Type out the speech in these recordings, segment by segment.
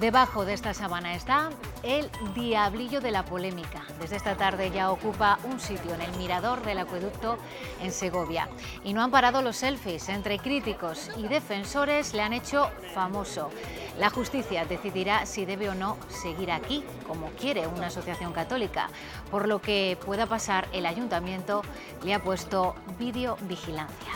Debajo de esta sabana está el diablillo de la polémica. Desde esta tarde ya ocupa un sitio en el mirador del acueducto en Segovia. Y no han parado los selfies. Entre críticos y defensores le han hecho famoso. La justicia decidirá si debe o no seguir aquí, como quiere una asociación católica. Por lo que pueda pasar, el ayuntamiento le ha puesto videovigilancia.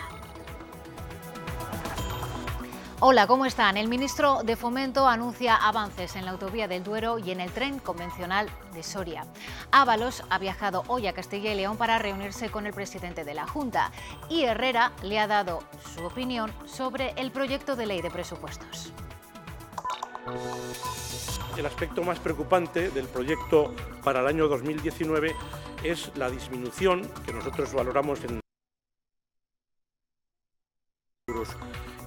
Hola, ¿cómo están? El ministro de Fomento anuncia avances en la autovía del Duero y en el tren convencional de Soria. Ábalos ha viajado hoy a Castilla y León para reunirse con el presidente de la Junta y Herrera le ha dado su opinión sobre el proyecto de ley de presupuestos. El aspecto más preocupante del proyecto para el año 2019 es la disminución que nosotros valoramos en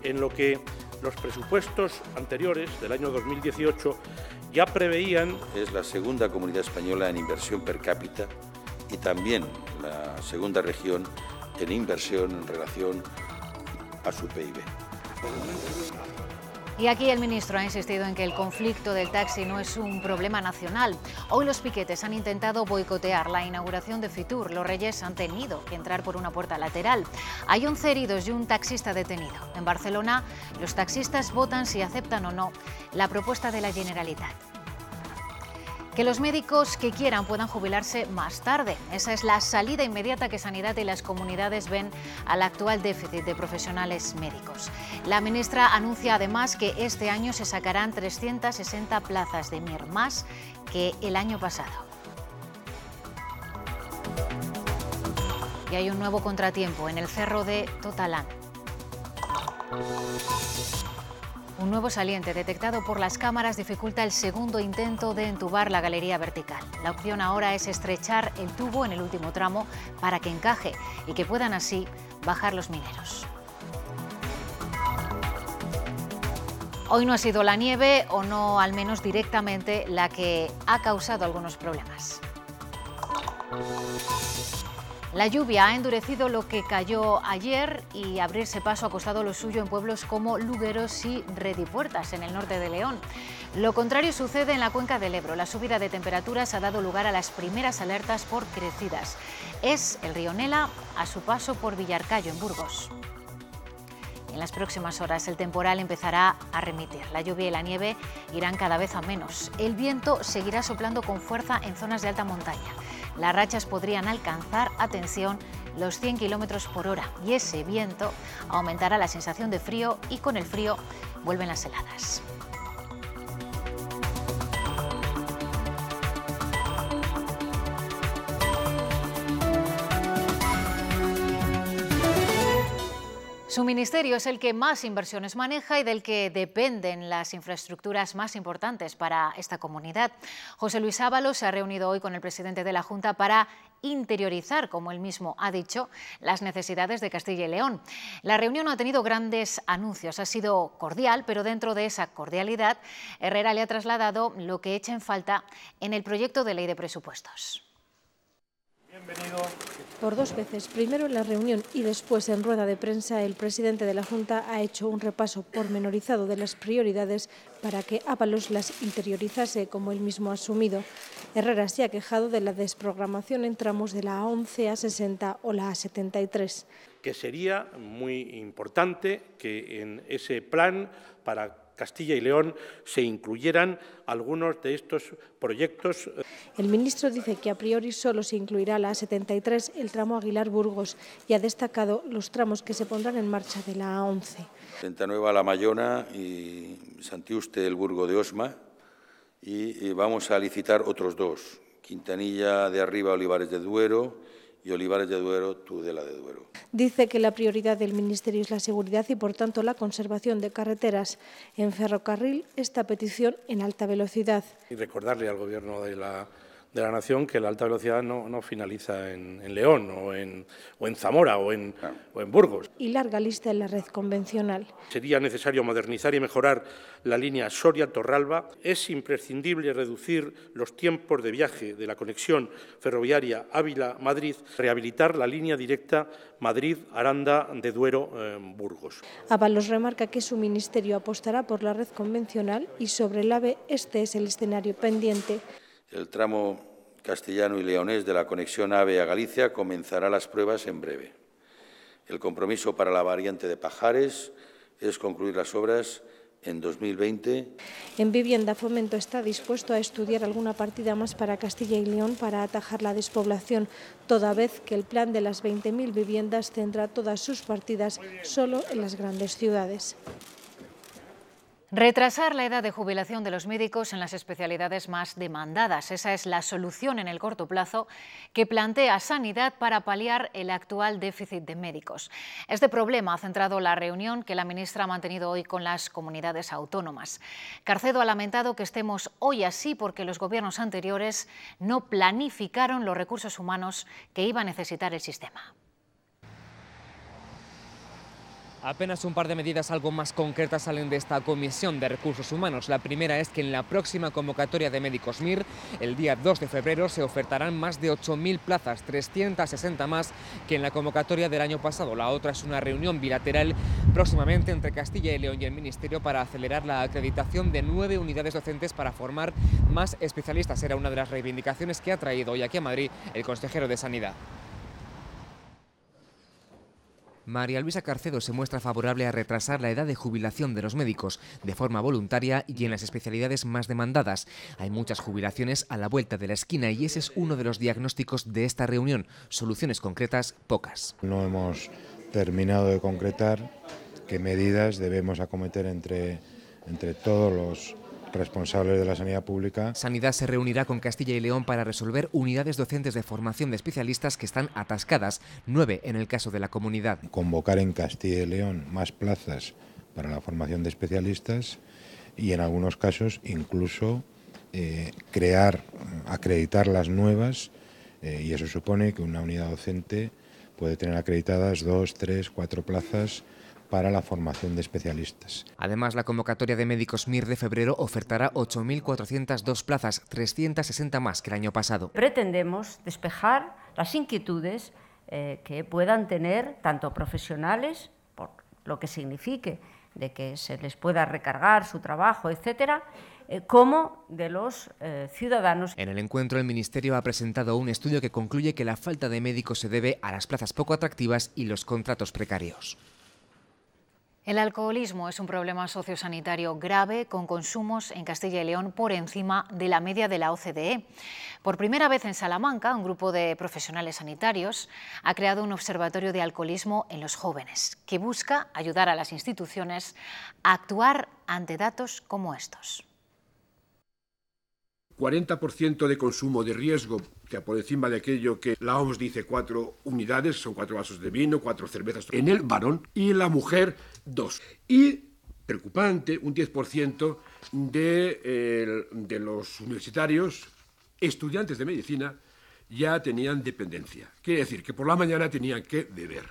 en lo que los presupuestos anteriores del año 2018 ya preveían... Es la segunda comunidad española en inversión per cápita y también la segunda región en inversión en relación a su PIB. Y aquí el ministro ha insistido en que el conflicto del taxi no es un problema nacional. Hoy los piquetes han intentado boicotear la inauguración de Fitur. Los reyes han tenido que entrar por una puerta lateral. Hay 11 heridos y un taxista detenido. En Barcelona, los taxistas votan si aceptan o no la propuesta de la Generalitat que los médicos que quieran puedan jubilarse más tarde. Esa es la salida inmediata que Sanidad y las comunidades ven al actual déficit de profesionales médicos. La ministra anuncia además que este año se sacarán 360 plazas de MIR más que el año pasado. Y hay un nuevo contratiempo en el cerro de Totalán. Un nuevo saliente detectado por las cámaras dificulta el segundo intento de entubar la galería vertical. La opción ahora es estrechar el tubo en el último tramo para que encaje y que puedan así bajar los mineros. Hoy no ha sido la nieve, o no al menos directamente, la que ha causado algunos problemas. La lluvia ha endurecido lo que cayó ayer y abrirse paso ha costado lo suyo en pueblos como Lugueros y Redipuertas, en el norte de León. Lo contrario sucede en la cuenca del Ebro. La subida de temperaturas ha dado lugar a las primeras alertas por crecidas. Es el río Nela a su paso por Villarcayo, en Burgos. En las próximas horas el temporal empezará a remitir. La lluvia y la nieve irán cada vez a menos. El viento seguirá soplando con fuerza en zonas de alta montaña. Las rachas podrían alcanzar, atención, los 100 km por hora y ese viento aumentará la sensación de frío y con el frío vuelven las heladas. Su ministerio es el que más inversiones maneja y del que dependen las infraestructuras más importantes para esta comunidad. José Luis Ábalos se ha reunido hoy con el presidente de la Junta para interiorizar, como él mismo ha dicho, las necesidades de Castilla y León. La reunión no ha tenido grandes anuncios, ha sido cordial, pero dentro de esa cordialidad, Herrera le ha trasladado lo que echa en falta en el proyecto de ley de presupuestos. Por dos veces, primero en la reunión y después en rueda de prensa, el presidente de la Junta ha hecho un repaso pormenorizado de las prioridades para que Ábalos las interiorizase, como él mismo ha asumido. Herrera se ha quejado de la desprogramación en tramos de la A11, A60 o la A73. Que sería muy importante que en ese plan para Castilla y León se incluyeran algunos de estos proyectos. Eh. El ministro dice que a priori solo se incluirá la A73, el tramo Aguilar-Burgos, y ha destacado los tramos que se pondrán en marcha de la A11. Nueva La Mayona y Santiuste, el Burgo de Osma, y vamos a licitar otros dos, Quintanilla de Arriba, Olivares de Duero y Olivares de Duero, la de Duero. Dice que la prioridad del Ministerio es la seguridad y, por tanto, la conservación de carreteras en ferrocarril, esta petición en alta velocidad. Y recordarle al Gobierno de la de la nación que la alta velocidad no, finaliza en, León o en, o en Zamora o en, o en Burgos. Y larga lista en la red convencional. Sería necesario modernizar y mejorar la línea Soria-Torralba. Es imprescindible reducir los tiempos de viaje de la conexión ferroviaria Ávila-Madrid, rehabilitar la línea directa Madrid-Aranda de Duero-Burgos. Eh, Avalos remarca que su ministerio apostará por la red convencional y sobre el AVE este es el escenario pendiente. El tramo castellano y leonés de la conexión AVE a Galicia comenzará las pruebas en breve. El compromiso para la variante de Pajares es concluir las obras en 2020. En vivienda, Fomento está dispuesto a estudiar alguna partida más para Castilla y León para atajar la despoblación, toda vez que el plan de las 20.000 viviendas centra todas sus partidas solo en las grandes ciudades. Retrasar la edad de jubilación de los médicos en las especialidades más demandadas. Esa es la solución en el corto plazo que plantea Sanidad para paliar el actual déficit de médicos. Este problema ha centrado la reunión que la ministra ha mantenido hoy con las comunidades autónomas. Carcedo ha lamentado que estemos hoy así porque los gobiernos anteriores no planificaron los recursos humanos que iba a necesitar el sistema. Apenas un par de medidas algo más concretas salen de esta Comisión de Recursos Humanos. La primera es que en la próxima convocatoria de médicos MIR, el día 2 de febrero, se ofertarán más de 8.000 plazas, 360 más que en la convocatoria del año pasado. La otra es una reunión bilateral próximamente entre Castilla y León y el Ministerio para acelerar la acreditación de nueve unidades docentes para formar más especialistas. Era una de las reivindicaciones que ha traído hoy aquí a Madrid el consejero de Sanidad. María Luisa Carcedo se muestra favorable a retrasar la edad de jubilación de los médicos de forma voluntaria y en las especialidades más demandadas. Hay muchas jubilaciones a la vuelta de la esquina y ese es uno de los diagnósticos de esta reunión. Soluciones concretas, pocas. No hemos terminado de concretar qué medidas debemos acometer entre, entre todos los responsables de la sanidad pública. Sanidad se reunirá con Castilla y León para resolver unidades docentes de formación de especialistas que están atascadas, nueve en el caso de la comunidad. Convocar en Castilla y León más plazas para la formación de especialistas y en algunos casos incluso eh, crear, acreditar las nuevas eh, y eso supone que una unidad docente puede tener acreditadas dos, tres, cuatro plazas para la formación de especialistas. Además, la convocatoria de médicos MIR de febrero ofertará 8.402 plazas, 360 más que el año pasado. Pretendemos despejar las inquietudes eh, que puedan tener tanto profesionales, por lo que signifique de que se les pueda recargar su trabajo, etcétera, eh, como de los eh, ciudadanos. En el encuentro, el Ministerio ha presentado un estudio que concluye que la falta de médicos se debe a las plazas poco atractivas y los contratos precarios. El alcoholismo es un problema sociosanitario grave con consumos en Castilla y León por encima de la media de la OCDE. Por primera vez en Salamanca, un grupo de profesionales sanitarios ha creado un observatorio de alcoholismo en los jóvenes que busca ayudar a las instituciones a actuar ante datos como estos. 40% de consumo de riesgo, que por encima de aquello que la OMS dice cuatro unidades, son cuatro vasos de vino, cuatro cervezas en el varón y la mujer dos. Y preocupante, un 10% de, de los universitarios, estudiantes de medicina, ya tenían dependencia. Quiere decir que por la mañana tenían que beber.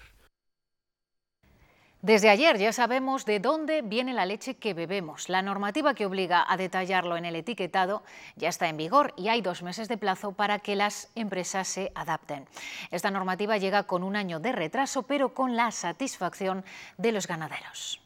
Desde ayer ya sabemos de dónde viene la leche que bebemos. La normativa que obliga a detallarlo en el etiquetado ya está en vigor y hay dos meses de plazo para que las empresas se adapten. Esta normativa llega con un año de retraso, pero con la satisfacción de los ganaderos.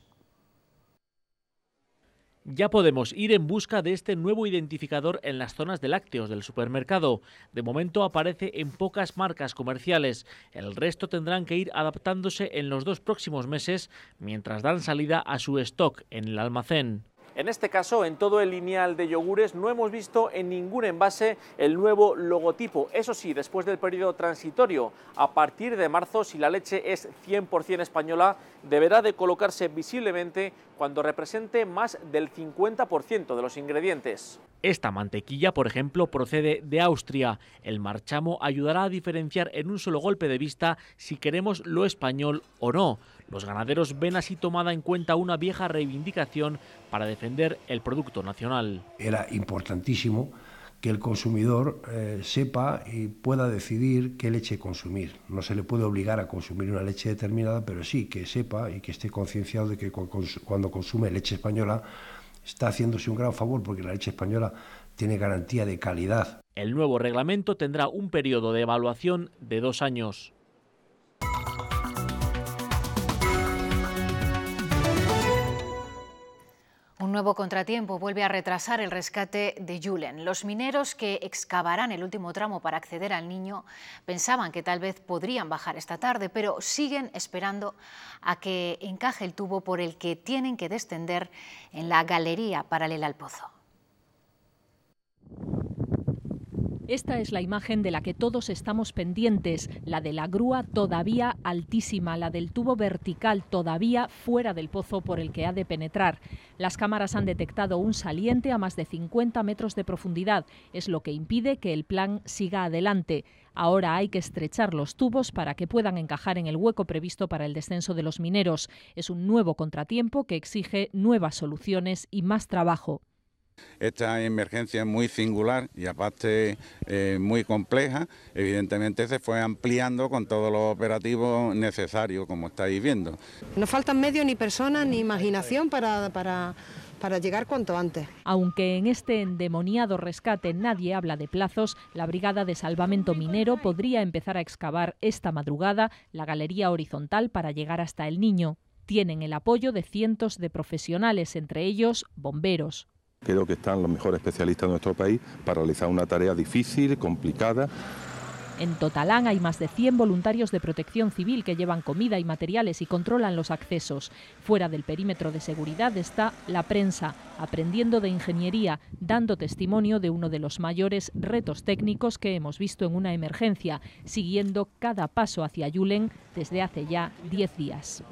Ya podemos ir en busca de este nuevo identificador en las zonas de lácteos del supermercado. De momento aparece en pocas marcas comerciales. El resto tendrán que ir adaptándose en los dos próximos meses mientras dan salida a su stock en el almacén. En este caso, en todo el lineal de yogures no hemos visto en ningún envase el nuevo logotipo. Eso sí, después del periodo transitorio, a partir de marzo, si la leche es 100% española, deberá de colocarse visiblemente cuando represente más del 50% de los ingredientes. Esta mantequilla, por ejemplo, procede de Austria. El marchamo ayudará a diferenciar en un solo golpe de vista si queremos lo español o no. Los ganaderos ven así tomada en cuenta una vieja reivindicación para defender el producto nacional. Era importantísimo que el consumidor eh, sepa y pueda decidir qué leche consumir. No se le puede obligar a consumir una leche determinada, pero sí que sepa y que esté concienciado de que cuando consume leche española está haciéndose un gran favor porque la leche española tiene garantía de calidad. El nuevo reglamento tendrá un periodo de evaluación de dos años. nuevo contratiempo vuelve a retrasar el rescate de Julen. Los mineros que excavarán el último tramo para acceder al niño pensaban que tal vez podrían bajar esta tarde, pero siguen esperando a que encaje el tubo por el que tienen que descender en la galería paralela al pozo. Esta es la imagen de la que todos estamos pendientes, la de la grúa todavía altísima, la del tubo vertical todavía fuera del pozo por el que ha de penetrar. Las cámaras han detectado un saliente a más de 50 metros de profundidad, es lo que impide que el plan siga adelante. Ahora hay que estrechar los tubos para que puedan encajar en el hueco previsto para el descenso de los mineros. Es un nuevo contratiempo que exige nuevas soluciones y más trabajo. Esta emergencia es muy singular y aparte eh, muy compleja, evidentemente se fue ampliando con todos los operativos necesarios, como estáis viendo. No faltan medios ni personas ni imaginación para, para llegar cuanto antes. Aunque en este endemoniado rescate nadie habla de plazos, la Brigada de Salvamento Minero podría empezar a excavar esta madrugada la galería horizontal para llegar hasta el niño. Tienen el apoyo de cientos de profesionales, entre ellos bomberos, Creo que están los mejores especialistas de nuestro país para realizar una tarea difícil, complicada. En Totalán hay más de 100 voluntarios de protección civil que llevan comida y materiales y controlan los accesos. Fuera del perímetro de seguridad está la prensa, aprendiendo de ingeniería, dando testimonio de uno de los mayores retos técnicos que hemos visto en una emergencia, siguiendo cada paso hacia Yulen desde hace ya 10 días.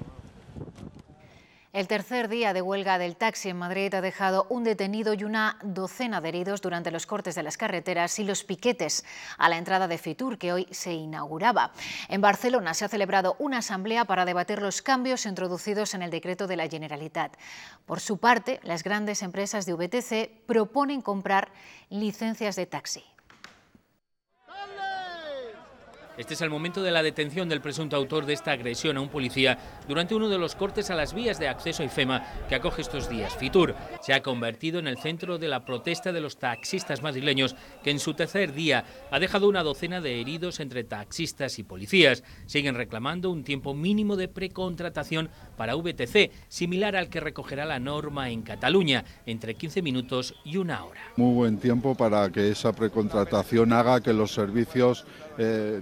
El tercer día de huelga del taxi en Madrid ha dejado un detenido y una docena de heridos durante los cortes de las carreteras y los piquetes a la entrada de Fitur, que hoy se inauguraba. En Barcelona se ha celebrado una asamblea para debatir los cambios introducidos en el decreto de la Generalitat. Por su parte, las grandes empresas de VTC proponen comprar licencias de taxi. Este es el momento de la detención del presunto autor de esta agresión a un policía durante uno de los cortes a las vías de acceso y IFEMA que acoge estos días. Fitur se ha convertido en el centro de la protesta de los taxistas madrileños que en su tercer día ha dejado una docena de heridos entre taxistas y policías. Siguen reclamando un tiempo mínimo de precontratación para VTC, similar al que recogerá la norma en Cataluña, entre 15 minutos y una hora. Muy buen tiempo para que esa precontratación haga que los servicios, eh,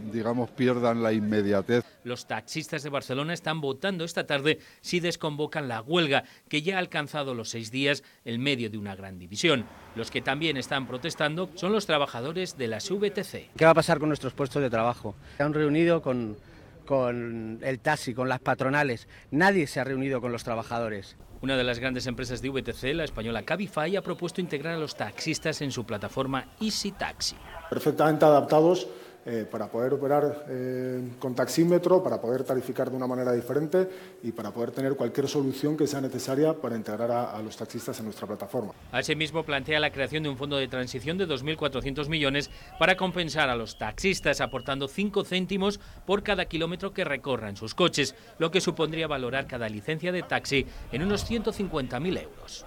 pierdan la inmediatez. Los taxistas de Barcelona están votando esta tarde si desconvocan la huelga, que ya ha alcanzado los seis días en medio de una gran división. Los que también están protestando son los trabajadores de las VTC. ¿Qué va a pasar con nuestros puestos de trabajo? Se han reunido con, con el taxi, con las patronales. Nadie se ha reunido con los trabajadores. Una de las grandes empresas de VTC, la española Cabify, ha propuesto integrar a los taxistas en su plataforma Easy Taxi. Perfectamente adaptados eh, para poder operar eh, con taxímetro, para poder tarificar de una manera diferente y para poder tener cualquier solución que sea necesaria para integrar a, a los taxistas en nuestra plataforma. Asimismo, plantea la creación de un fondo de transición de 2.400 millones para compensar a los taxistas, aportando 5 céntimos por cada kilómetro que recorran sus coches, lo que supondría valorar cada licencia de taxi en unos 150.000 euros.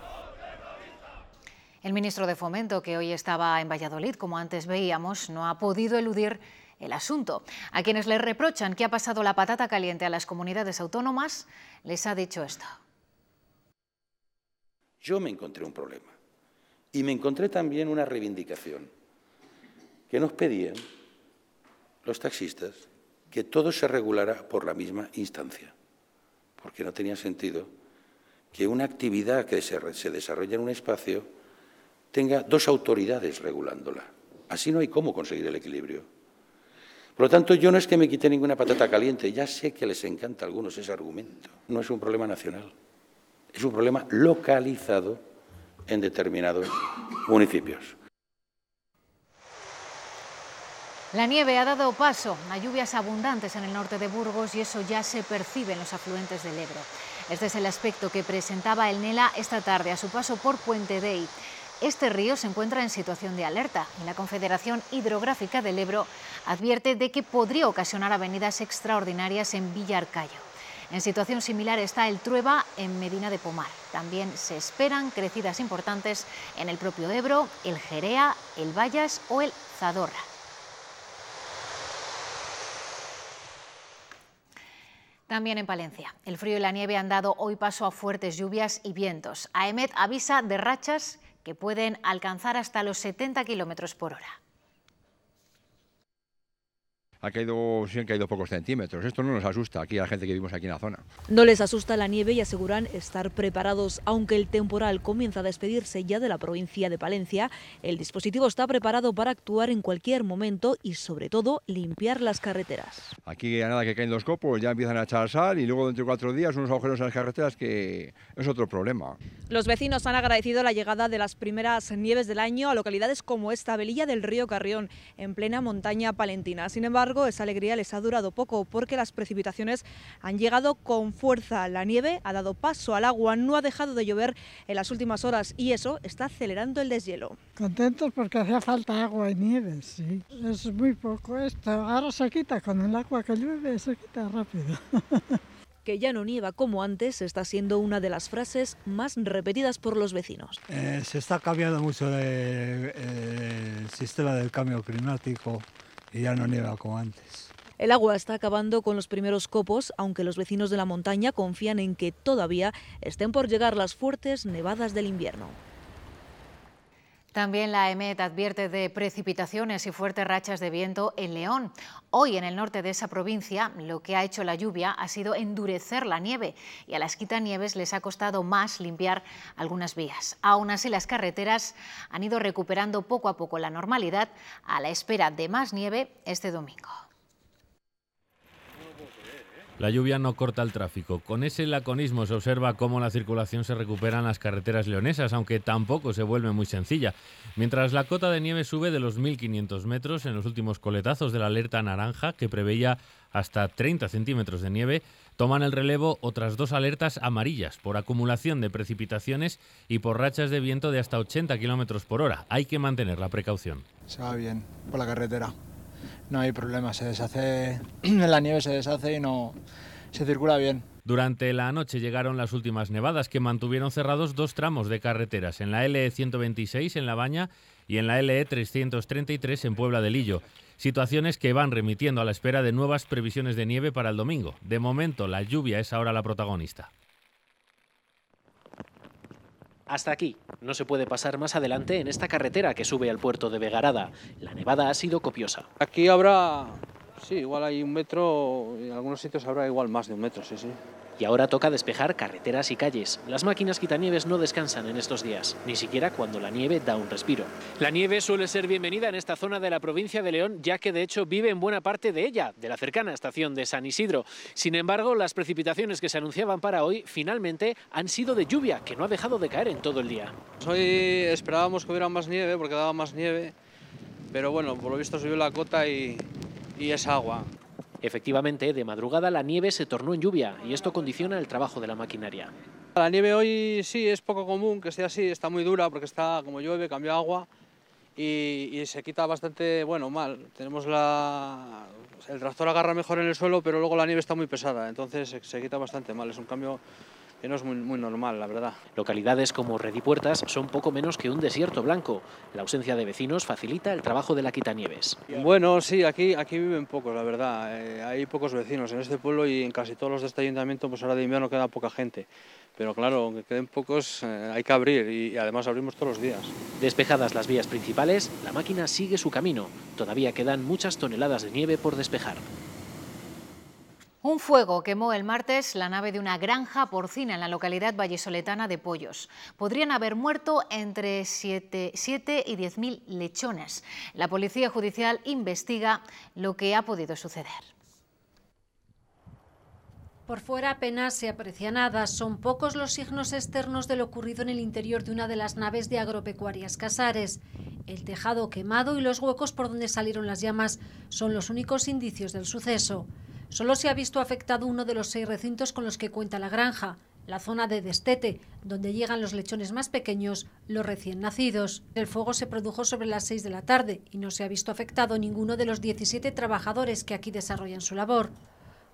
El ministro de Fomento, que hoy estaba en Valladolid, como antes veíamos, no ha podido eludir el asunto. A quienes le reprochan que ha pasado la patata caliente a las comunidades autónomas, les ha dicho esto. Yo me encontré un problema y me encontré también una reivindicación que nos pedían los taxistas que todo se regulara por la misma instancia, porque no tenía sentido que una actividad que se, desarrolla en un espacio tenga dos autoridades regulándola. Así no hay cómo conseguir el equilibrio. Por lo tanto, yo no es que me quite ninguna patata caliente, ya sé que les encanta a algunos ese argumento. No es un problema nacional, es un problema localizado en determinados municipios. La nieve ha dado paso a lluvias abundantes en el norte de Burgos y eso ya se percibe en los afluentes del Ebro. Este es el aspecto que presentaba el NELA esta tarde a su paso por Puente Dei este río se encuentra en situación de alerta y la Confederación Hidrográfica del Ebro advierte de que podría ocasionar avenidas extraordinarias en Villarcayo. En situación similar está el Trueba en Medina de Pomar. También se esperan crecidas importantes en el propio Ebro, el Jerea, el Vallas o el Zadorra. También en Palencia. El frío y la nieve han dado hoy paso a fuertes lluvias y vientos. AEMET avisa de rachas que pueden alcanzar hasta los 70 kilómetros por hora ha caído, sí han caído pocos centímetros. Esto no nos asusta aquí a la gente que vivimos aquí en la zona. No les asusta la nieve y aseguran estar preparados. Aunque el temporal comienza a despedirse ya de la provincia de Palencia, el dispositivo está preparado para actuar en cualquier momento y sobre todo limpiar las carreteras. Aquí a nada que caen los copos, ya empiezan a echar sal y luego dentro de cuatro días unos agujeros en las carreteras que es otro problema. Los vecinos han agradecido la llegada de las primeras nieves del año a localidades como esta Velilla del Río Carrión, en plena montaña palentina. Sin embargo, esa alegría les ha durado poco porque las precipitaciones han llegado con fuerza. La nieve ha dado paso al agua, no ha dejado de llover en las últimas horas y eso está acelerando el deshielo. Contentos porque hacía falta agua y nieve, sí. Es muy poco esto. Ahora se quita con el agua que llueve, se quita rápido. que ya no nieva como antes está siendo una de las frases más repetidas por los vecinos. Eh, se está cambiando mucho eh, el sistema del cambio climático y ya no nieva como antes. El agua está acabando con los primeros copos, aunque los vecinos de la montaña confían en que todavía estén por llegar las fuertes nevadas del invierno. También la EMET advierte de precipitaciones y fuertes rachas de viento en León. Hoy en el norte de esa provincia lo que ha hecho la lluvia ha sido endurecer la nieve y a las quitanieves les ha costado más limpiar algunas vías. Aún así las carreteras han ido recuperando poco a poco la normalidad a la espera de más nieve este domingo. La lluvia no corta el tráfico. Con ese laconismo se observa cómo la circulación se recupera en las carreteras leonesas, aunque tampoco se vuelve muy sencilla. Mientras la cota de nieve sube de los 1.500 metros en los últimos coletazos de la alerta naranja, que preveía hasta 30 centímetros de nieve, toman el relevo otras dos alertas amarillas por acumulación de precipitaciones y por rachas de viento de hasta 80 kilómetros por hora. Hay que mantener la precaución. Se va bien por la carretera no hay problema, se deshace, la nieve se deshace y no se circula bien. Durante la noche llegaron las últimas nevadas que mantuvieron cerrados dos tramos de carreteras, en la LE126 en La Baña y en la LE333 en Puebla de Lillo. Situaciones que van remitiendo a la espera de nuevas previsiones de nieve para el domingo. De momento, la lluvia es ahora la protagonista. Hasta aquí. No se puede pasar más adelante en esta carretera que sube al puerto de Vegarada. La nevada ha sido copiosa. Aquí habrá Sí, igual hay un metro, en algunos sitios habrá igual más de un metro, sí, sí. Y ahora toca despejar carreteras y calles. Las máquinas quitanieves no descansan en estos días, ni siquiera cuando la nieve da un respiro. La nieve suele ser bienvenida en esta zona de la provincia de León, ya que de hecho vive en buena parte de ella, de la cercana estación de San Isidro. Sin embargo, las precipitaciones que se anunciaban para hoy finalmente han sido de lluvia, que no ha dejado de caer en todo el día. Pues hoy esperábamos que hubiera más nieve, porque daba más nieve, pero bueno, por lo visto subió la cota y y es agua. Efectivamente, de madrugada la nieve se tornó en lluvia y esto condiciona el trabajo de la maquinaria. La nieve hoy sí es poco común que sea así, está muy dura porque está como llueve, cambia agua y, se quita bastante, bueno, mal. Tenemos la... El tractor agarra mejor en el suelo, pero luego la nieve está muy pesada, entonces se, se quita bastante mal. Es un cambio no es muy, normal, la verdad. Localidades como Redipuertas son poco menos que un desierto blanco. La ausencia de vecinos facilita el trabajo de la quitanieves. Bueno, sí, aquí, aquí viven pocos, la verdad. Eh, hay pocos vecinos en este pueblo y en casi todos los de este ayuntamiento, pues ahora de invierno queda poca gente. Pero claro, aunque queden pocos, eh, hay que abrir y además abrimos todos los días. Despejadas las vías principales, la máquina sigue su camino. Todavía quedan muchas toneladas de nieve por despejar. Un fuego quemó el martes la nave de una granja porcina en la localidad vallesoletana de Pollos. Podrían haber muerto entre 7, 7 y 10.000 lechones. La Policía Judicial investiga lo que ha podido suceder. Por fuera apenas se aprecia nada. Son pocos los signos externos de lo ocurrido en el interior de una de las naves de Agropecuarias Casares. El tejado quemado y los huecos por donde salieron las llamas son los únicos indicios del suceso. Solo se ha visto afectado uno de los seis recintos con los que cuenta la granja, la zona de destete, donde llegan los lechones más pequeños, los recién nacidos. El fuego se produjo sobre las seis de la tarde y no se ha visto afectado ninguno de los 17 trabajadores que aquí desarrollan su labor.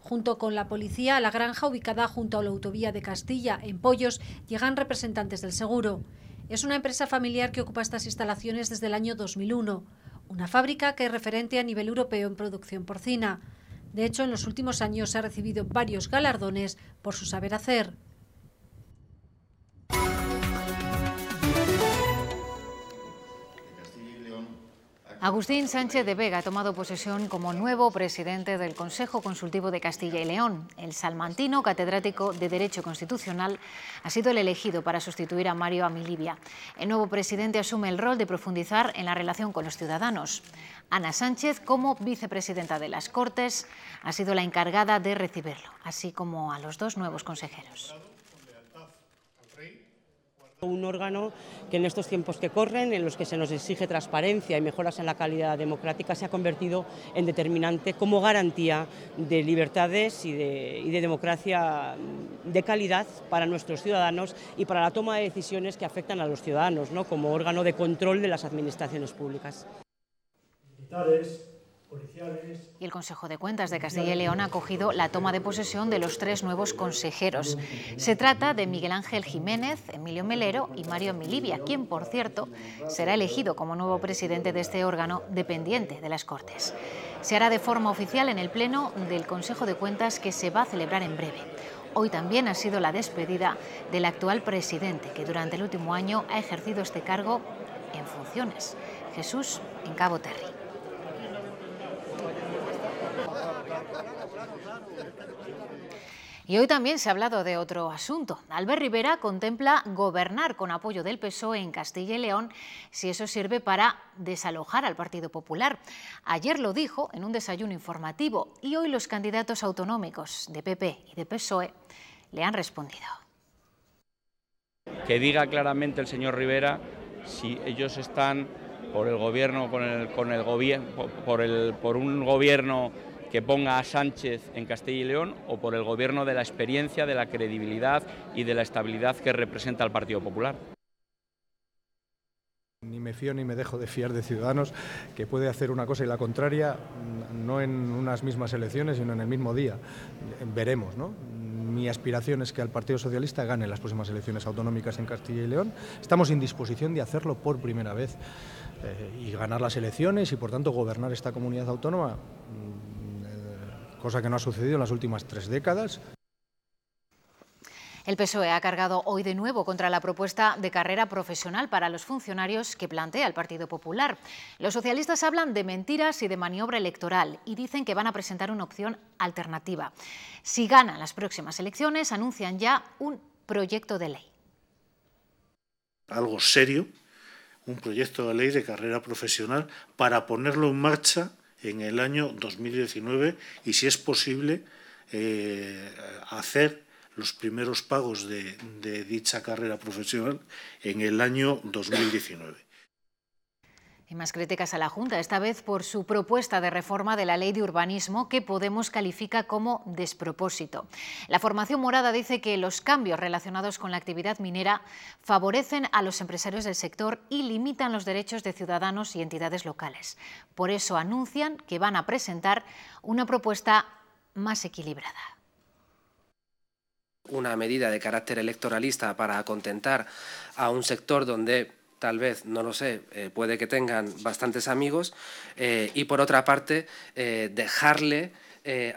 Junto con la policía, a la granja ubicada junto a la autovía de Castilla, en Pollos, llegan representantes del seguro. Es una empresa familiar que ocupa estas instalaciones desde el año 2001, una fábrica que es referente a nivel europeo en producción porcina. De hecho, en los últimos años ha recibido varios galardones por su saber hacer. Agustín Sánchez de Vega ha tomado posesión como nuevo presidente del Consejo Consultivo de Castilla y León. El salmantino, catedrático de Derecho Constitucional, ha sido el elegido para sustituir a Mario Amilibia. El nuevo presidente asume el rol de profundizar en la relación con los ciudadanos. Ana Sánchez, como vicepresidenta de las Cortes, ha sido la encargada de recibirlo, así como a los dos nuevos consejeros. Un órgano que en estos tiempos que corren, en los que se nos exige transparencia y mejoras en la calidad democrática, se ha convertido en determinante como garantía de libertades y de, democracia de calidad para nuestros ciudadanos y para la toma de decisiones que afectan a los ciudadanos, como órgano de control de las administraciones públicas. Y el Consejo de Cuentas de Castilla y León ha acogido la toma de posesión de los tres nuevos consejeros. Se trata de Miguel Ángel Jiménez, Emilio Melero y Mario Milivia, quien, por cierto, será elegido como nuevo presidente de este órgano dependiente de las Cortes. Se hará de forma oficial en el Pleno del Consejo de Cuentas que se va a celebrar en breve. Hoy también ha sido la despedida del actual presidente, que durante el último año ha ejercido este cargo en funciones, Jesús en Cabo Y hoy también se ha hablado de otro asunto. Albert Rivera contempla gobernar con apoyo del PSOE en Castilla y León si eso sirve para desalojar al Partido Popular. Ayer lo dijo en un desayuno informativo y hoy los candidatos autonómicos de PP y de PSOE le han respondido. Que diga claramente el señor Rivera si ellos están por el gobierno con por un gobierno que ponga a Sánchez en Castilla y León o por el gobierno de la experiencia, de la credibilidad y de la estabilidad que representa el Partido Popular. Ni me fío ni me dejo de fiar de Ciudadanos, que puede hacer una cosa y la contraria, mm, no en unas mismas elecciones, sino en el mismo día. Veremos, ¿no? mi aspiración es que el Partido Socialista gane las próximas elecciones autonómicas en Castilla y León. Estamos en disposición de hacerlo por primera vez eh, y ganar las elecciones y, por tanto, gobernar esta comunidad autónoma mm, cosa que no ha sucedido en las últimas tres décadas. El PSOE ha cargado hoy de nuevo contra la propuesta de carrera profesional para los funcionarios que plantea el Partido Popular. Los socialistas hablan de mentiras y de maniobra electoral y dicen que van a presentar una opción alternativa. Si ganan las próximas elecciones, anuncian ya un proyecto de ley. Algo serio, un proyecto de ley de carrera profesional para ponerlo en marcha en el año 2019 y si es posible eh, hacer los primeros pagos de, de dicha carrera profesional en el año 2019. Y más críticas a la Junta, esta vez por su propuesta de reforma de la ley de urbanismo que Podemos califica como despropósito. La formación morada dice que los cambios relacionados con la actividad minera favorecen a los empresarios del sector y limitan los derechos de ciudadanos y entidades locales. Por eso anuncian que van a presentar una propuesta más equilibrada una medida de carácter electoralista para contentar a un sector donde tal vez, no lo sé, eh, puede que tengan bastantes amigos, eh, y por otra parte, eh, dejarle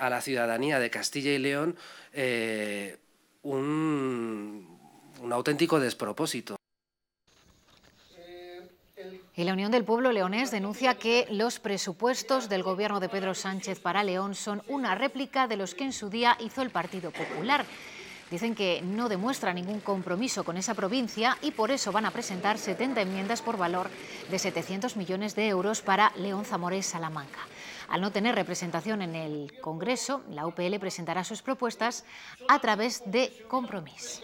a la ciudadanía de Castilla y León un, un, auténtico despropósito. Y la Unión del Pueblo Leonés denuncia que los presupuestos del gobierno de Pedro Sánchez para León son una réplica de los que en su día hizo el Partido Popular. Dicen que no demuestra ningún compromiso con esa provincia y por eso van a presentar 70 enmiendas por valor de 700 millones de euros para León Zamorés Salamanca. Al no tener representación en el Congreso, la UPL presentará sus propuestas a través de compromiso.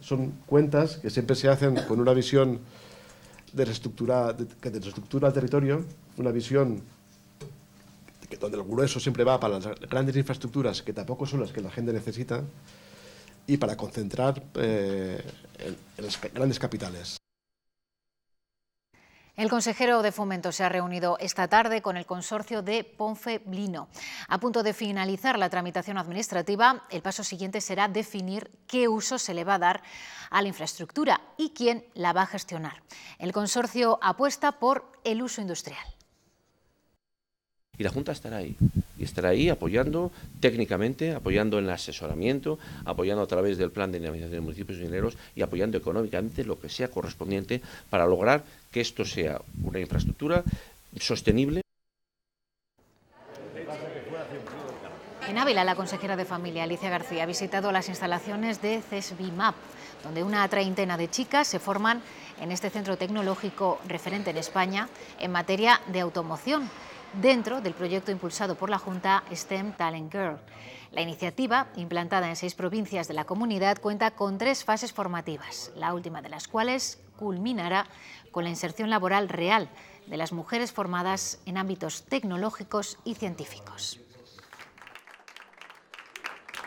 Son cuentas que siempre se hacen con una visión de reestructura, que reestructura el territorio, una visión que donde el grueso siempre va para las grandes infraestructuras, que tampoco son las que la gente necesita, y para concentrar eh, en, las grandes capitales. El consejero de Fomento se ha reunido esta tarde con el consorcio de Ponfe A punto de finalizar la tramitación administrativa, el paso siguiente será definir qué uso se le va a dar a la infraestructura y quién la va a gestionar. El consorcio apuesta por el uso industrial. Y la Junta estará ahí. Y estará ahí apoyando técnicamente, apoyando en el asesoramiento, apoyando a través del plan de dinamización de municipios y mineros y apoyando económicamente lo que sea correspondiente para lograr que esto sea una infraestructura sostenible. En Ávila, la consejera de familia, Alicia García, ha visitado las instalaciones de CESBIMAP, donde una treintena de chicas se forman en este centro tecnológico referente en España en materia de automoción dentro del proyecto impulsado por la Junta STEM Talent Girl. La iniciativa, implantada en seis provincias de la comunidad, cuenta con tres fases formativas, la última de las cuales culminará con la inserción laboral real de las mujeres formadas en ámbitos tecnológicos y científicos.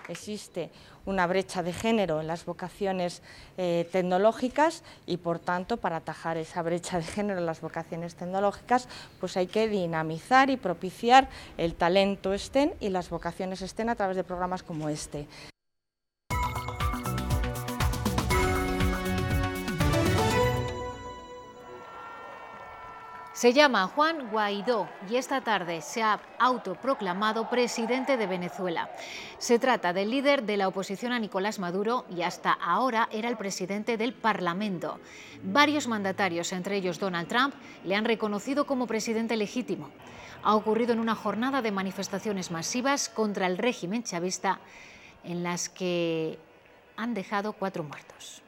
Existe una brecha de género en las vocaciones eh, tecnológicas y, por tanto, para atajar esa brecha de género en las vocaciones tecnológicas, pues hay que dinamizar y propiciar el talento STEM y las vocaciones STEM a través de programas como este. Se llama Juan Guaidó y esta tarde se ha autoproclamado presidente de Venezuela. Se trata del líder de la oposición a Nicolás Maduro y hasta ahora era el presidente del Parlamento. Varios mandatarios, entre ellos Donald Trump, le han reconocido como presidente legítimo. Ha ocurrido en una jornada de manifestaciones masivas contra el régimen chavista en las que han dejado cuatro muertos.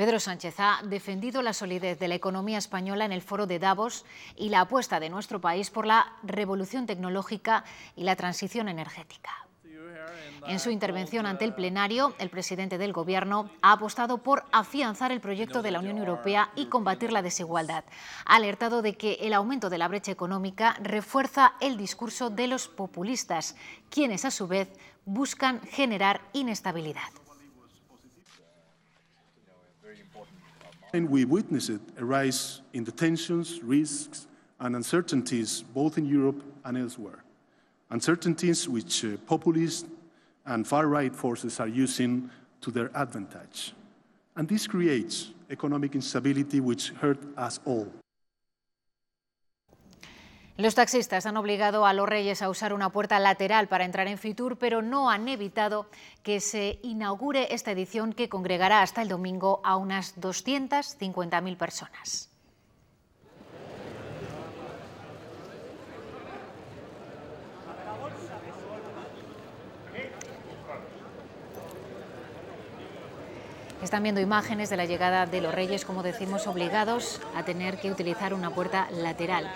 Pedro Sánchez ha defendido la solidez de la economía española en el foro de Davos y la apuesta de nuestro país por la revolución tecnológica y la transición energética. En su intervención ante el plenario, el presidente del Gobierno ha apostado por afianzar el proyecto de la Unión Europea y combatir la desigualdad. Ha alertado de que el aumento de la brecha económica refuerza el discurso de los populistas, quienes a su vez buscan generar inestabilidad. And we witnessed a rise in the tensions, risks, and uncertainties both in Europe and elsewhere. Uncertainties which uh, populist and far right forces are using to their advantage. And this creates economic instability which hurt us all. Los taxistas han obligado a los reyes a usar una puerta lateral para entrar en Fitur, pero no han evitado que se inaugure esta edición que congregará hasta el domingo a unas 250.000 personas. Están viendo imágenes de la llegada de los reyes, como decimos, obligados a tener que utilizar una puerta lateral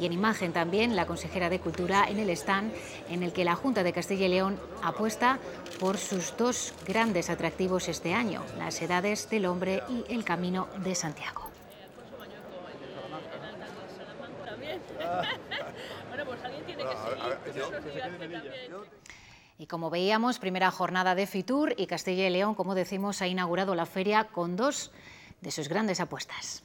y en imagen también la consejera de Cultura en el stand en el que la Junta de Castilla y León apuesta por sus dos grandes atractivos este año, las edades del hombre y el camino de Santiago. Y como veíamos, primera jornada de Fitur y Castilla y León, como decimos, ha inaugurado la feria con dos de sus grandes apuestas.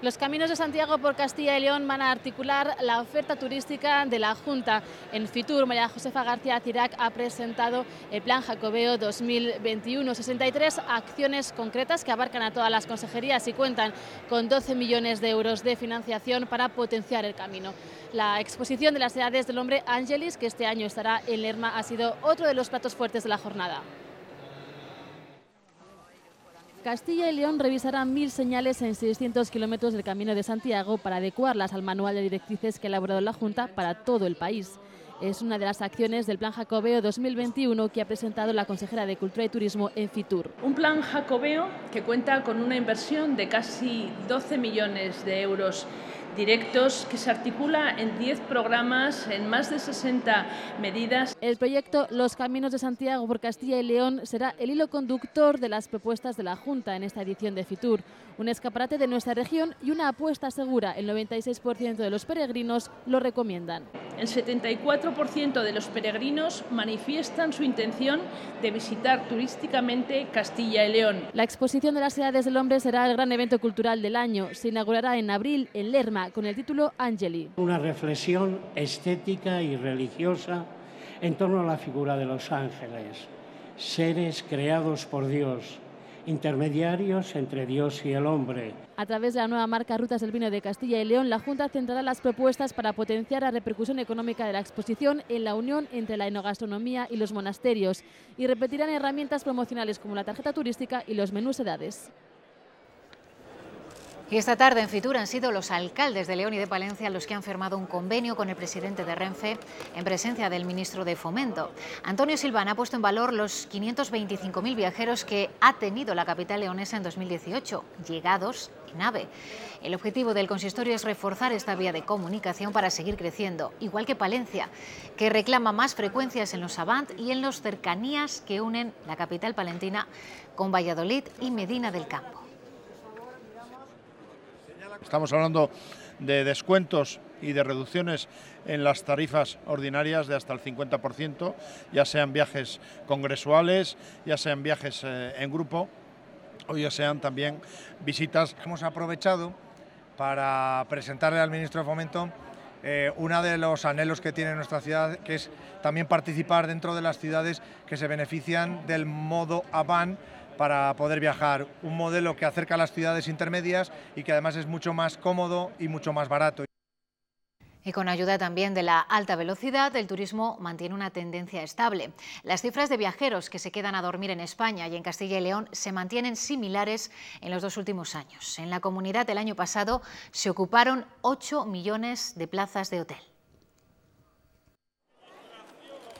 Los Caminos de Santiago por Castilla y León van a articular la oferta turística de la Junta. En Fitur, María Josefa García Tirac ha presentado el Plan Jacobeo 2021, 63 acciones concretas que abarcan a todas las consejerías y cuentan con 12 millones de euros de financiación para potenciar el camino. La exposición de las edades del hombre Angelis, que este año estará en Lerma, ha sido otro de los platos fuertes de la jornada. Castilla y León revisarán mil señales en 600 kilómetros del Camino de Santiago para adecuarlas al manual de directrices que ha elaborado la Junta para todo el país. Es una de las acciones del Plan Jacobeo 2021 que ha presentado la consejera de Cultura y Turismo en Fitur. Un plan Jacobeo que cuenta con una inversión de casi 12 millones de euros directos que se articula en 10 programas, en más de 60 medidas. El proyecto Los Caminos de Santiago por Castilla y León será el hilo conductor de las propuestas de la Junta en esta edición de FITUR un escaparate de nuestra región y una apuesta segura. El 96% de los peregrinos lo recomiendan. El 74% de los peregrinos manifiestan su intención de visitar turísticamente Castilla y León. La exposición de las edades del hombre será el gran evento cultural del año. Se inaugurará en abril en Lerma con el título Angeli. Una reflexión estética y religiosa en torno a la figura de los ángeles, seres creados por Dios intermediarios entre Dios y el hombre. A través de la nueva marca Rutas del Vino de Castilla y León, la Junta centrará las propuestas para potenciar la repercusión económica de la exposición en la unión entre la enogastronomía y los monasterios y repetirán herramientas promocionales como la tarjeta turística y los menús edades. Y esta tarde en Fitur han sido los alcaldes de León y de Palencia los que han firmado un convenio con el presidente de Renfe en presencia del ministro de Fomento. Antonio Silván ha puesto en valor los 525.000 viajeros que ha tenido la capital leonesa en 2018, llegados en AVE. El objetivo del consistorio es reforzar esta vía de comunicación para seguir creciendo, igual que Palencia, que reclama más frecuencias en los Avant y en los cercanías que unen la capital palentina con Valladolid y Medina del Campo. Estamos hablando de descuentos y de reducciones en las tarifas ordinarias de hasta el 50%, ya sean viajes congresuales, ya sean viajes eh, en grupo o ya sean también visitas. Hemos aprovechado para presentarle al ministro de Fomento eh, uno de los anhelos que tiene nuestra ciudad, que es también participar dentro de las ciudades que se benefician del modo Avan para poder viajar. Un modelo que acerca a las ciudades intermedias y que además es mucho más cómodo y mucho más barato. Y con ayuda también de la alta velocidad, el turismo mantiene una tendencia estable. Las cifras de viajeros que se quedan a dormir en España y en Castilla y León se mantienen similares en los dos últimos años. En la comunidad el año pasado se ocuparon 8 millones de plazas de hotel.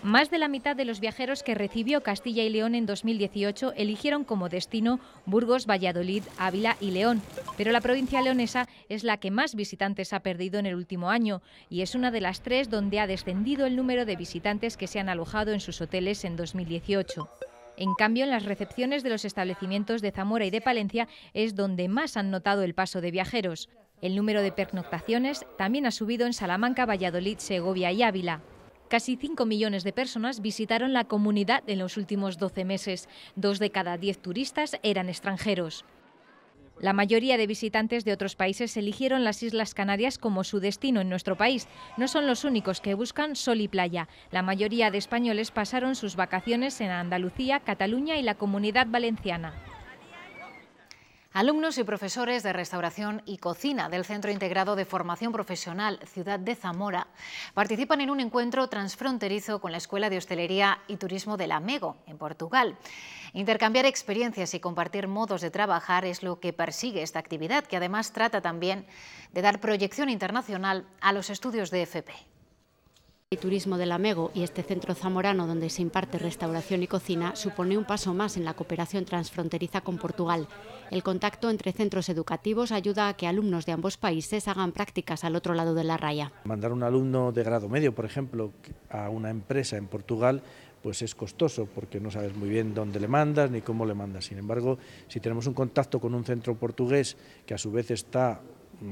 Más de la mitad de los viajeros que recibió Castilla y León en 2018 eligieron como destino Burgos, Valladolid, Ávila y León. Pero la provincia leonesa es la que más visitantes ha perdido en el último año y es una de las tres donde ha descendido el número de visitantes que se han alojado en sus hoteles en 2018. En cambio, en las recepciones de los establecimientos de Zamora y de Palencia es donde más han notado el paso de viajeros. El número de pernoctaciones también ha subido en Salamanca, Valladolid, Segovia y Ávila. Casi 5 millones de personas visitaron la comunidad en los últimos 12 meses. Dos de cada diez turistas eran extranjeros. La mayoría de visitantes de otros países eligieron las Islas Canarias como su destino en nuestro país. No son los únicos que buscan sol y playa. La mayoría de españoles pasaron sus vacaciones en Andalucía, Cataluña y la Comunidad Valenciana. Alumnos y profesores de restauración y cocina del Centro Integrado de Formación Profesional Ciudad de Zamora participan en un encuentro transfronterizo con la Escuela de Hostelería y Turismo de Lamego, en Portugal. Intercambiar experiencias y compartir modos de trabajar es lo que persigue esta actividad, que además trata también de dar proyección internacional a los estudios de FP. El Turismo del Amego y este centro zamorano donde se imparte restauración y cocina supone un paso más en la cooperación transfronteriza con Portugal. El contacto entre centros educativos ayuda a que alumnos de ambos países hagan prácticas al otro lado de la raya. Mandar un alumno de grado medio, por ejemplo, a una empresa en Portugal pues es costoso porque no sabes muy bien dónde le mandas ni cómo le mandas. Sin embargo, si tenemos un contacto con un centro portugués que a su vez está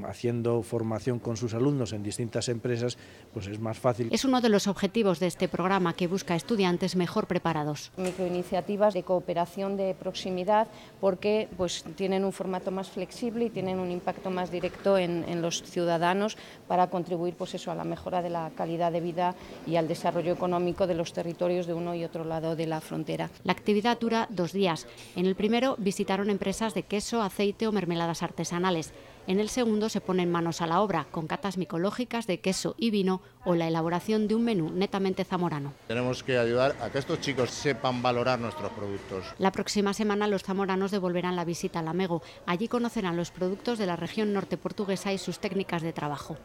haciendo formación con sus alumnos en distintas empresas, pues es más fácil. Es uno de los objetivos de este programa que busca estudiantes mejor preparados. Microiniciativas de cooperación de proximidad porque pues, tienen un formato más flexible y tienen un impacto más directo en, los ciudadanos para contribuir pues eso, a la mejora de la calidad de vida y al desarrollo económico de los territorios de uno y otro lado de la frontera. La actividad dura dos días. En el primero visitaron empresas de queso, aceite o mermeladas artesanales. En el segundo se ponen manos a la obra, con catas micológicas de queso y vino o la elaboración de un menú netamente zamorano. Tenemos que ayudar a que estos chicos sepan valorar nuestros productos. La próxima semana los zamoranos devolverán la visita al Amego. Allí conocerán los productos de la región norte portuguesa y sus técnicas de trabajo.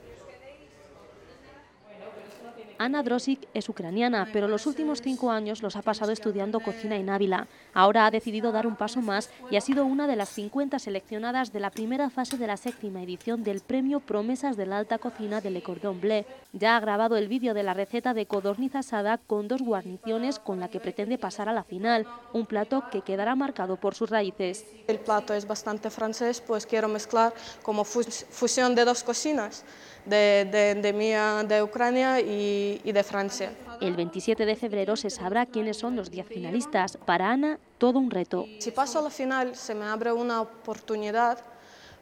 Ana Drosic es ucraniana, pero los últimos cinco años los ha pasado estudiando cocina en Ávila. Ahora ha decidido dar un paso más y ha sido una de las 50 seleccionadas de la primera fase de la séptima edición del premio Promesas de la Alta Cocina de Le Cordon Bleu. Ya ha grabado el vídeo de la receta de codorniz asada con dos guarniciones con la que pretende pasar a la final, un plato que quedará marcado por sus raíces. El plato es bastante francés, pues quiero mezclar como fusión de dos cocinas de, de mía de Ucrania y, y de Francia. El 27 de febrero se sabrá quiénes son los 10 finalistas. Para Ana, todo un reto. Si paso a la final, se me abre una oportunidad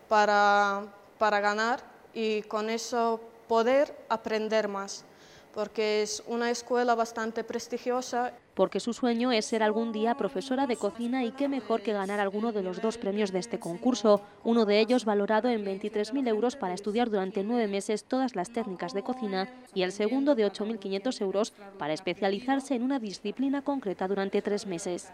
para, para ganar y con eso poder aprender más, porque es una escuela bastante prestigiosa porque su sueño es ser algún día profesora de cocina y qué mejor que ganar alguno de los dos premios de este concurso, uno de ellos valorado en 23.000 euros para estudiar durante nueve meses todas las técnicas de cocina y el segundo de 8.500 euros para especializarse en una disciplina concreta durante tres meses.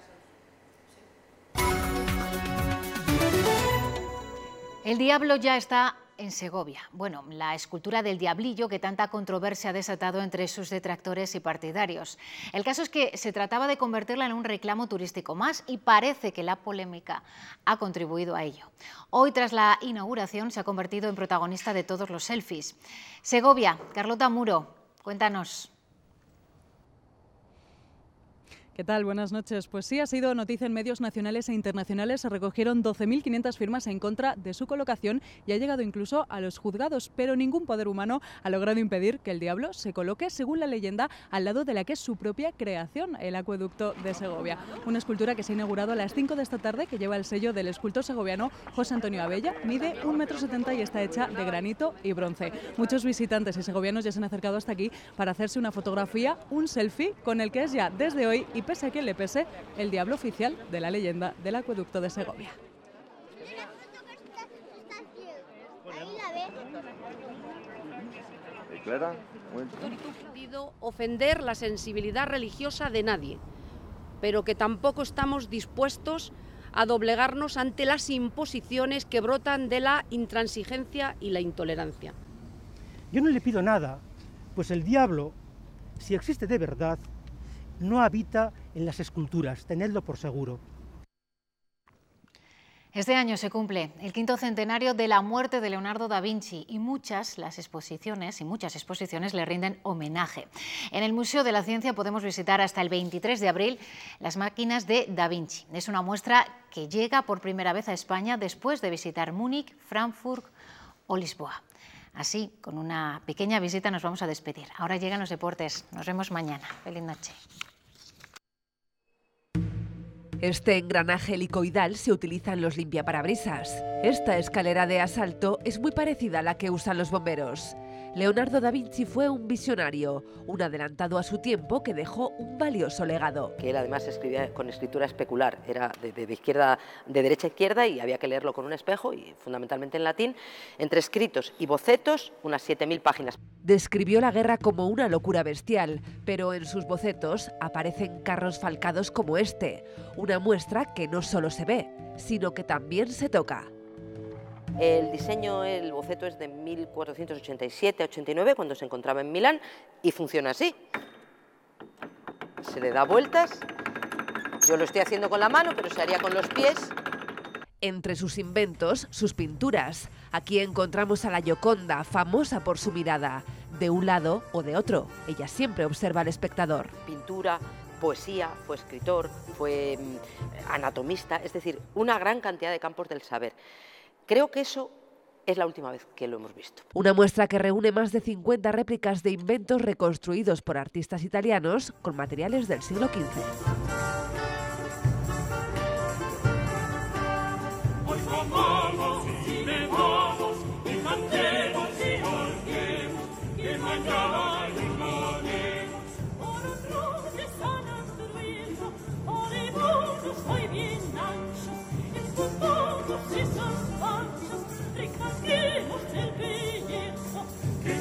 El diablo ya está en Segovia. Bueno, la escultura del diablillo que tanta controversia ha desatado entre sus detractores y partidarios. El caso es que se trataba de convertirla en un reclamo turístico más y parece que la polémica ha contribuido a ello. Hoy, tras la inauguración, se ha convertido en protagonista de todos los selfies. Segovia, Carlota Muro, cuéntanos. ¿Qué tal? Buenas noches. Pues sí, ha sido noticia en medios nacionales e internacionales. Se recogieron 12.500 firmas en contra de su colocación y ha llegado incluso a los juzgados, pero ningún poder humano ha logrado impedir que el diablo se coloque, según la leyenda, al lado de la que es su propia creación, el acueducto de Segovia. Una escultura que se ha inaugurado a las 5 de esta tarde, que lleva el sello del escultor segoviano José Antonio Abella. Mide 1,70 m y está hecha de granito y bronce. Muchos visitantes y segovianos ya se han acercado hasta aquí para hacerse una fotografía, un selfie, con el que es ya desde hoy y pese a quien le pese, el diablo oficial de la leyenda del acueducto de Segovia. ofender la sensibilidad religiosa de nadie, pero que tampoco estamos dispuestos a doblegarnos ante las imposiciones que brotan de la intransigencia y la intolerancia. Yo no le pido nada, pues el diablo, si existe de verdad, no habita en las esculturas, tenedlo por seguro. Este año se cumple el quinto centenario de la muerte de Leonardo da Vinci y muchas las exposiciones y muchas exposiciones le rinden homenaje. En el Museo de la Ciencia podemos visitar hasta el 23 de abril las máquinas de da Vinci. Es una muestra que llega por primera vez a España después de visitar Múnich, Frankfurt o Lisboa. Así, con una pequeña visita nos vamos a despedir. Ahora llegan los deportes. Nos vemos mañana. Feliz noche. Este engranaje helicoidal se utiliza en los limpiaparabrisas. Esta escalera de asalto es muy parecida a la que usan los bomberos. Leonardo da Vinci fue un visionario, un adelantado a su tiempo que dejó un valioso legado. Que él además escribía con escritura especular, era de, de izquierda, de derecha a izquierda y había que leerlo con un espejo y fundamentalmente en latín, entre escritos y bocetos, unas 7.000 páginas. Describió la guerra como una locura bestial, pero en sus bocetos aparecen carros falcados como este, una muestra que no solo se ve, sino que también se toca. El diseño, el boceto es de 1487-89, cuando se encontraba en Milán, y funciona así. Se le da vueltas. Yo lo estoy haciendo con la mano, pero se haría con los pies. Entre sus inventos, sus pinturas, aquí encontramos a la Gioconda, famosa por su mirada, de un lado o de otro. Ella siempre observa al espectador. Pintura, poesía, fue escritor, fue mm, anatomista, es decir, una gran cantidad de campos del saber. Creo que eso es la última vez que lo hemos visto. Una muestra que reúne más de 50 réplicas de inventos reconstruidos por artistas italianos con materiales del siglo XV.